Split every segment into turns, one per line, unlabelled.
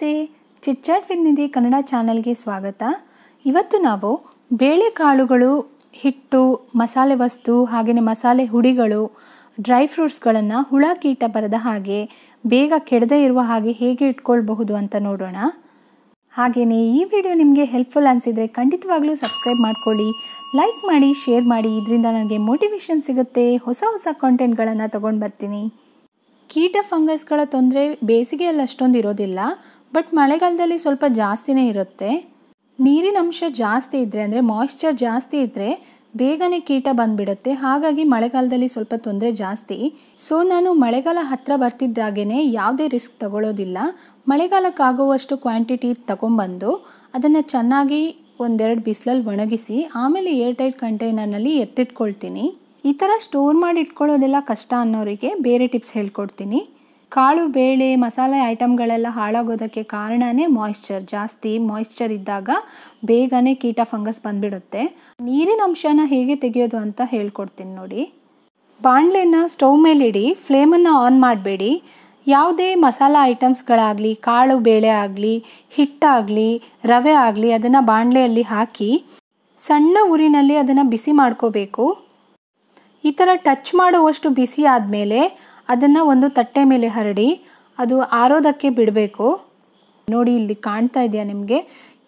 ನಮಸ್ತೆ chit-chat with ನಿಧಿ ಕನ್ನಡ ಚಾನೆಲ್ಗೆ ಸ್ವಾಗತ ಇವತ್ತು ನಾವು ಬೇಳೆಕಾಳುಗಳು ಹಿಟ್ಟು ಮಸಾಲೆ ವಸ್ತು ಹಾಗೆಯೇ ಮಸಾಲೆ ಹುಡಿಗಳು ಡ್ರೈ ಫ್ರೂಟ್ಸ್ಗಳನ್ನು ಹುಳ ಕೀಟ ಬರದ ಹಾಗೆ ಬೇಗ ಕೆಡದೇ ಇರುವ ಹಾಗೆ ಹೇಗೆ ಇಟ್ಕೊಳ್ಬಹುದು ಅಂತ ನೋಡೋಣ ಹಾಗೆಯೇ ಈ ವಿಡಿಯೋ ನಿಮಗೆ ಹೆಲ್ಪ್ಫುಲ್ ಅನಿಸಿದರೆ ಖಂಡಿತವಾಗ್ಲೂ ಸಬ್ಸ್ಕ್ರೈಬ್ ಮಾಡ್ಕೊಳ್ಳಿ ಲೈಕ್ ಮಾಡಿ ಶೇರ್ ಮಾಡಿ ಇದರಿಂದ ನನಗೆ ಮೋಟಿವೇಶನ್ ಸಿಗುತ್ತೆ ಹೊಸ ಹೊಸ ಕಾಂಟೆಂಟ್ಗಳನ್ನು ತೊಗೊಂಡು ಬರ್ತೀನಿ ಕೀಟ ಫಂಗಸ್ಗಳ ತೊಂದರೆ ಬೇಸಿಗೆಯಲ್ಲಿ ಅಷ್ಟೊಂದು ಇರೋದಿಲ್ಲ ಬಟ್ ಮಳೆಗಾಲದಲ್ಲಿ ಸ್ವಲ್ಪ ಜಾಸ್ತಿನೇ ಇರುತ್ತೆ ನೀರಿನ ಅಂಶ ಜಾಸ್ತಿ ಇದ್ದರೆ ಅಂದರೆ ಮಾಯಿಶ್ಚರ್ ಜಾಸ್ತಿ ಇದ್ದರೆ ಬೇಗನೆ ಕೀಟ ಬಂದುಬಿಡುತ್ತೆ ಹಾಗಾಗಿ ಮಳೆಗಾಲದಲ್ಲಿ ಸ್ವಲ್ಪ ತೊಂದರೆ ಜಾಸ್ತಿ ಸೊ ನಾನು ಮಳೆಗಾಲ ಹತ್ತಿರ ಬರ್ತಿದ್ದಾಗೇ ಯಾವುದೇ ರಿಸ್ಕ್ ತಗೊಳ್ಳೋದಿಲ್ಲ ಮಳೆಗಾಲಕ್ಕಾಗುವಷ್ಟು ಕ್ವಾಂಟಿಟಿ ತಗೊಂಬಂದು ಅದನ್ನು ಚೆನ್ನಾಗಿ ಒಂದೆರಡು ಬಿಸಿಲಲ್ಲಿ ಒಣಗಿಸಿ ಆಮೇಲೆ ಏರ್ಟೈಟ್ ಕಂಟೈನರ್ನಲ್ಲಿ ಎತ್ತಿಟ್ಕೊಳ್ತೀನಿ ಈ ಥರ ಸ್ಟೋರ್ ಮಾಡಿ ಇಟ್ಕೊಳ್ಳೋದೆಲ್ಲ ಕಷ್ಟ ಅನ್ನೋರಿಗೆ ಬೇರೆ ಟಿಪ್ಸ್ ಹೇಳ್ಕೊಡ್ತೀನಿ ಕಾಳು ಬೇಳೆ ಮಸಾಲೆ ಐಟಮ್ಗಳೆಲ್ಲ ಹಾಳಾಗೋದಕ್ಕೆ ಕಾರಣವೇ ಮಾಯಿಶ್ಚರ್ ಜಾಸ್ತಿ ಮಾಯಿಶ್ಚರ್ ಇದ್ದಾಗ ಬೇಗನೆ ಕೀಟ ಫಂಗಸ್ ಬಂದ್ಬಿಡುತ್ತೆ ನೀರಿನ ಅಂಶನ ಹೇಗೆ ತೆಗೆಯೋದು ಅಂತ ಹೇಳ್ಕೊಡ್ತೀನಿ ನೋಡಿ ಬಾಣಲೆನ ಸ್ಟವ್ ಇಡಿ ಫ್ಲೇಮನ್ನು ಆನ್ ಮಾಡಬೇಡಿ ಯಾವುದೇ ಮಸಾಲ ಐಟಮ್ಸ್ಗಳಾಗಲಿ ಕಾಳು ಬೇಳೆ ಆಗಲಿ ಹಿಟ್ಟಾಗಲಿ ರವೆ ಆಗಲಿ ಅದನ್ನು ಬಾಣಲೆಯಲ್ಲಿ ಹಾಕಿ ಸಣ್ಣ ಊರಿನಲ್ಲಿ ಅದನ್ನು ಬಿಸಿ ಮಾಡ್ಕೋಬೇಕು ಈ ಥರ ಟಚ್ ಮಾಡುವಷ್ಟು ಬಿಸಿ ಆದಮೇಲೆ ಅದನ್ನು ಒಂದು ತಟ್ಟೆ ಮೇಲೆ ಹರಡಿ ಅದು ಆರೋದಕ್ಕೆ ಬಿಡಬೇಕು ನೋಡಿ ಇಲ್ಲಿ ಕಾಣ್ತಾ ಇದೆಯಾ ನಿಮಗೆ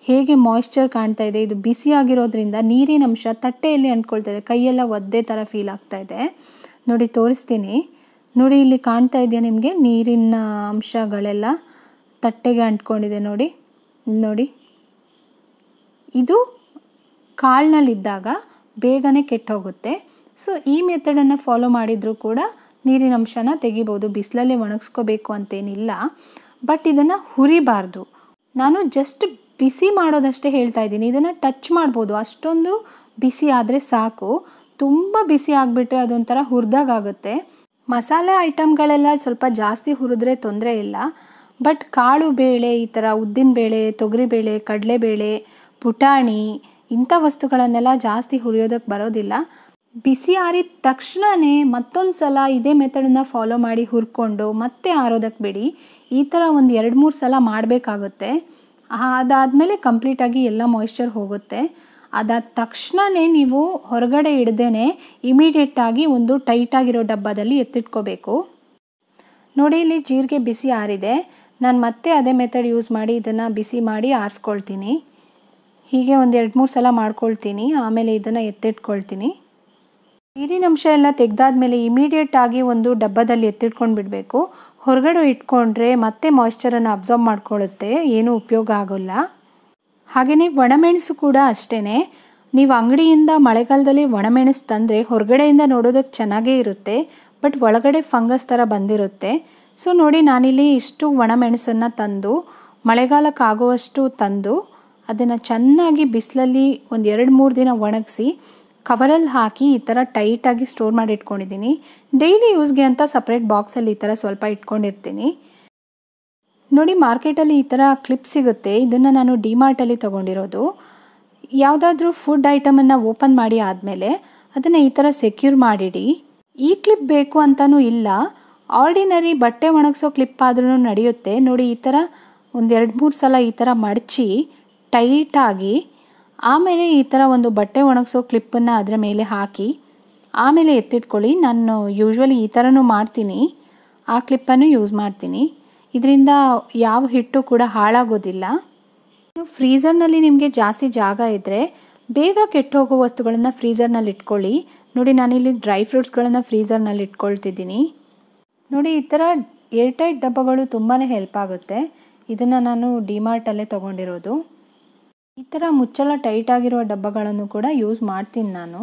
ಹೇಗೆ ಮಾಯ್ಶ್ಚರ್ ಕಾಣ್ತಾ ಇದೆ ಇದು ಬಿಸಿ ಆಗಿರೋದ್ರಿಂದ ನೀರಿನ ಅಂಶ ತಟ್ಟೆಯಲ್ಲಿ ಅಂಟ್ಕೊಳ್ತಾ ಇದೆ ಕೈಯೆಲ್ಲ ಒದ್ದೆ ಥರ ಫೀಲ್ ಆಗ್ತಾ ಇದೆ ನೋಡಿ ತೋರಿಸ್ತೀನಿ ನೋಡಿ ಇಲ್ಲಿ ಕಾಣ್ತಾ ಇದೆಯಾ ನಿಮಗೆ ನೀರಿನ ಅಂಶಗಳೆಲ್ಲ ತಟ್ಟೆಗೆ ಅಂಟ್ಕೊಂಡಿದೆ ನೋಡಿ ನೋಡಿ ಇದು ಕಾಳಿನಲ್ಲಿದ್ದಾಗ ಬೇಗನೆ ಕೆಟ್ಟೋಗುತ್ತೆ ಹೋಗುತ್ತೆ ಸೊ ಈ ಮೆಥಡನ್ನು ಫಾಲೋ ಮಾಡಿದರೂ ಕೂಡ ನೀರಿನ ಅಂಶನ ತೆಗಿಬೋದು ಬಿಸಿಲಲ್ಲೇ ಒಣಗಿಸ್ಕೋಬೇಕು ಅಂತೇನಿಲ್ಲ ಬಟ್ ಇದನ್ನು ಹುರಿಬಾರ್ದು ನಾನು ಜಸ್ಟ್ ಬಿಸಿ ಮಾಡೋದಷ್ಟೇ ಹೇಳ್ತಾ ಇದ್ದೀನಿ ಇದನ್ನು ಟಚ್ ಮಾಡ್ಬೋದು ಅಷ್ಟೊಂದು ಬಿಸಿ ಆದರೆ ಸಾಕು ತುಂಬ ಬಿಸಿ ಆಗಿಬಿಟ್ರೆ ಅದೊಂಥರ ಹುರಿದಾಗುತ್ತೆ ಮಸಾಲೆ ಐಟಮ್ಗಳೆಲ್ಲ ಸ್ವಲ್ಪ ಜಾಸ್ತಿ ಹುರಿದ್ರೆ ತೊಂದರೆ ಇಲ್ಲ ಬಟ್ ಕಾಳು ಬೇಳೆ ಈ ಥರ ಬೇಳೆ ತೊಗರಿಬೇಳೆ ಕಡಲೆಬೇಳೆ ಪುಟಾಣಿ ಇಂಥ ವಸ್ತುಗಳನ್ನೆಲ್ಲ ಜಾಸ್ತಿ ಹುರಿಯೋದಕ್ಕೆ ಬರೋದಿಲ್ಲ ಬಿಸಿ ಆರಿದ ತಕ್ಷಣವೇ ಮತ್ತೊಂದು ಸಲ ಇದೇ ಮೆಥಡನ್ನ ಫಾಲೋ ಮಾಡಿ ಹುರ್ಕೊಂಡು ಮತ್ತೆ ಆರೋದಕ್ಕೆ ಬಿಡಿ ಈ ಥರ ಒಂದು ಎರಡು ಮೂರು ಸಲ ಮಾಡಬೇಕಾಗುತ್ತೆ ಅದಾದಮೇಲೆ ಕಂಪ್ಲೀಟಾಗಿ ಎಲ್ಲ ಮಾಯ್ಶ್ಚರ್ ಹೋಗುತ್ತೆ ಅದಾದ ತಕ್ಷಣವೇ ನೀವು ಹೊರಗಡೆ ಹಿಡ್ದೇ ಇಮಿಡಿಯೇಟಾಗಿ ಒಂದು ಟೈಟಾಗಿರೋ ಡಬ್ಬದಲ್ಲಿ ಎತ್ತಿಟ್ಕೋಬೇಕು ನೋಡಿ ಇಲ್ಲಿ ಜೀರಿಗೆ ಬಿಸಿ ಆರಿದೆ ನಾನು ಮತ್ತೆ ಅದೇ ಮೆಥಡ್ ಯೂಸ್ ಮಾಡಿ ಇದನ್ನು ಬಿಸಿ ಮಾಡಿ ಆರಿಸ್ಕೊಳ್ತೀನಿ ಹೀಗೆ ಒಂದು ಎರಡು ಮೂರು ಸಲ ಮಾಡ್ಕೊಳ್ತೀನಿ ಆಮೇಲೆ ಇದನ್ನು ಎತ್ತಿಟ್ಕೊಳ್ತೀನಿ ನೀರಿನ ಅಂಶ ಎಲ್ಲ ತೆಗೆದಾದ್ಮೇಲೆ ಇಮಿಡಿಯೇಟ್ ಆಗಿ ಒಂದು ಡಬ್ಬದಲ್ಲಿ ಎತ್ತಿಟ್ಕೊಂಡು ಬಿಡಬೇಕು ಹೊರಗಡೆ ಇಟ್ಕೊಂಡ್ರೆ ಮತ್ತೆ ಮಾಯ್ಶ್ಚರನ್ನು ಅಬ್ಸಾರ್ಬ್ ಮಾಡ್ಕೊಳ್ಳುತ್ತೆ ಏನೂ ಉಪಯೋಗ ಆಗೋಲ್ಲ ಹಾಗೆಯೇ ಒಣಮೆಣಸು ಕೂಡ ಅಷ್ಟೇ ನೀವು ಅಂಗಡಿಯಿಂದ ಮಳೆಗಾಲದಲ್ಲಿ ಒಣಮೆಣಸು ತಂದರೆ ಹೊರಗಡೆಯಿಂದ ನೋಡೋದಕ್ಕೆ ಚೆನ್ನಾಗೇ ಇರುತ್ತೆ ಬಟ್ ಒಳಗಡೆ ಫಂಗಸ್ ಥರ ಬಂದಿರುತ್ತೆ ಸೊ ನೋಡಿ ನಾನಿಲ್ಲಿ ಇಷ್ಟು ಒಣಮೆಣಸನ್ನು ತಂದು ಮಳೆಗಾಲಕ್ಕಾಗುವಷ್ಟು ತಂದು ಅದನ್ನು ಚೆನ್ನಾಗಿ ಬಿಸಿಲಲ್ಲಿ ಒಂದು ಎರಡು ಮೂರು ದಿನ ಒಣಗಿಸಿ ಕವರಲ್ಲಿ ಹಾಕಿ ಈ ಥರ ಟೈಟಾಗಿ ಸ್ಟೋರ್ ಮಾಡಿ ಇಟ್ಕೊಂಡಿದ್ದೀನಿ ಡೈಲಿ ಯೂಸ್ಗೆ ಅಂತ ಸಪ್ರೇಟ್ ಬಾಕ್ಸಲ್ಲಿ ಈ ಥರ ಸ್ವಲ್ಪ ಇಟ್ಕೊಂಡಿರ್ತೀನಿ ನೋಡಿ ಮಾರ್ಕೆಟಲ್ಲಿ ಈ ಥರ ಕ್ಲಿಪ್ ಸಿಗುತ್ತೆ ಇದನ್ನು ನಾನು ಡಿಮಾರ್ಟಲ್ಲಿ ತೊಗೊಂಡಿರೋದು ಯಾವುದಾದ್ರೂ ಫುಡ್ ಐಟಮನ್ನು ಓಪನ್ ಮಾಡಿ ಆದಮೇಲೆ ಅದನ್ನು ಈ ಥರ ಸೆಕ್ಯೂರ್ ಮಾಡಿಡಿ ಈ ಕ್ಲಿಪ್ ಬೇಕು ಅಂತಲೂ ಇಲ್ಲ ಆರ್ಡಿನರಿ ಬಟ್ಟೆ ಒಣಗಿಸೋ ಕ್ಲಿಪ್ ಆದ್ರೂ ನಡೆಯುತ್ತೆ ನೋಡಿ ಈ ಥರ ಒಂದು ಎರಡು ಮೂರು ಸಲ ಈ ಥರ ಮಡಚಿ ಟೈಟಾಗಿ ಆಮೇಲೆ ಈ ಥರ ಒಂದು ಬಟ್ಟೆ ಒಣಗಿಸೋ ಕ್ಲಿಪ್ಪನ್ನು ಅದರ ಮೇಲೆ ಹಾಕಿ ಆಮೇಲೆ ಎತ್ತಿಟ್ಕೊಳ್ಳಿ ನಾನು ಯೂಶ್ವಲಿ ಈ ಥರನೂ ಮಾಡ್ತೀನಿ ಆ ಕ್ಲಿಪ್ಪನ್ನು ಯೂಸ್ ಮಾಡ್ತೀನಿ ಇದರಿಂದ ಯಾವ ಹಿಟ್ಟು ಕೂಡ ಹಾಳಾಗೋದಿಲ್ಲ ಫ್ರೀಝರ್ನಲ್ಲಿ ನಿಮಗೆ ಜಾಸ್ತಿ ಜಾಗ ಇದ್ದರೆ ಬೇಗ ಕೆಟ್ಟೋಗೋ ವಸ್ತುಗಳನ್ನು ಫ್ರೀಝರ್ನಲ್ಲಿ ಇಟ್ಕೊಳ್ಳಿ ನೋಡಿ ನಾನಿಲ್ಲಿ ಡ್ರೈ ಫ್ರೂಟ್ಸ್ಗಳನ್ನು ಫ್ರೀಝರ್ನಲ್ಲಿ ಇಟ್ಕೊಳ್ತಿದ್ದೀನಿ ನೋಡಿ ಈ ಥರ ಏರ್ಟೈಟ್ ಡಬ್ಬಗಳು ತುಂಬಾ ಹೆಲ್ಪ್ ಆಗುತ್ತೆ ಇದನ್ನು ನಾನು ಡಿಮಾರ್ಟಲ್ಲೇ ತೊಗೊಂಡಿರೋದು ಈ ಥರ ಮುಚ್ಚಲ ಟೈಟ್ ಆಗಿರುವ ಡಬ್ಬಗಳನ್ನು ಕೂಡ ಯೂಸ್ ಮಾಡ್ತೀನಿ ನಾನು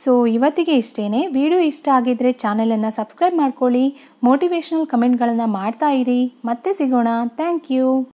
ಸೊ ಇವತ್ತಿಗೆ ಇಷ್ಟೇ ವಿಡಿಯೋ ಇಷ್ಟ ಆಗಿದ್ದರೆ ಚಾನಲನ್ನು ಸಬ್ಸ್ಕ್ರೈಬ್ ಮಾಡ್ಕೊಳ್ಳಿ ಮೋಟಿವೇಶ್ನಲ್ ಕಮೆಂಟ್ಗಳನ್ನು ಮಾಡ್ತಾ ಇರಿ ಮತ್ತೆ ಸಿಗೋಣ ಥ್ಯಾಂಕ್ ಯು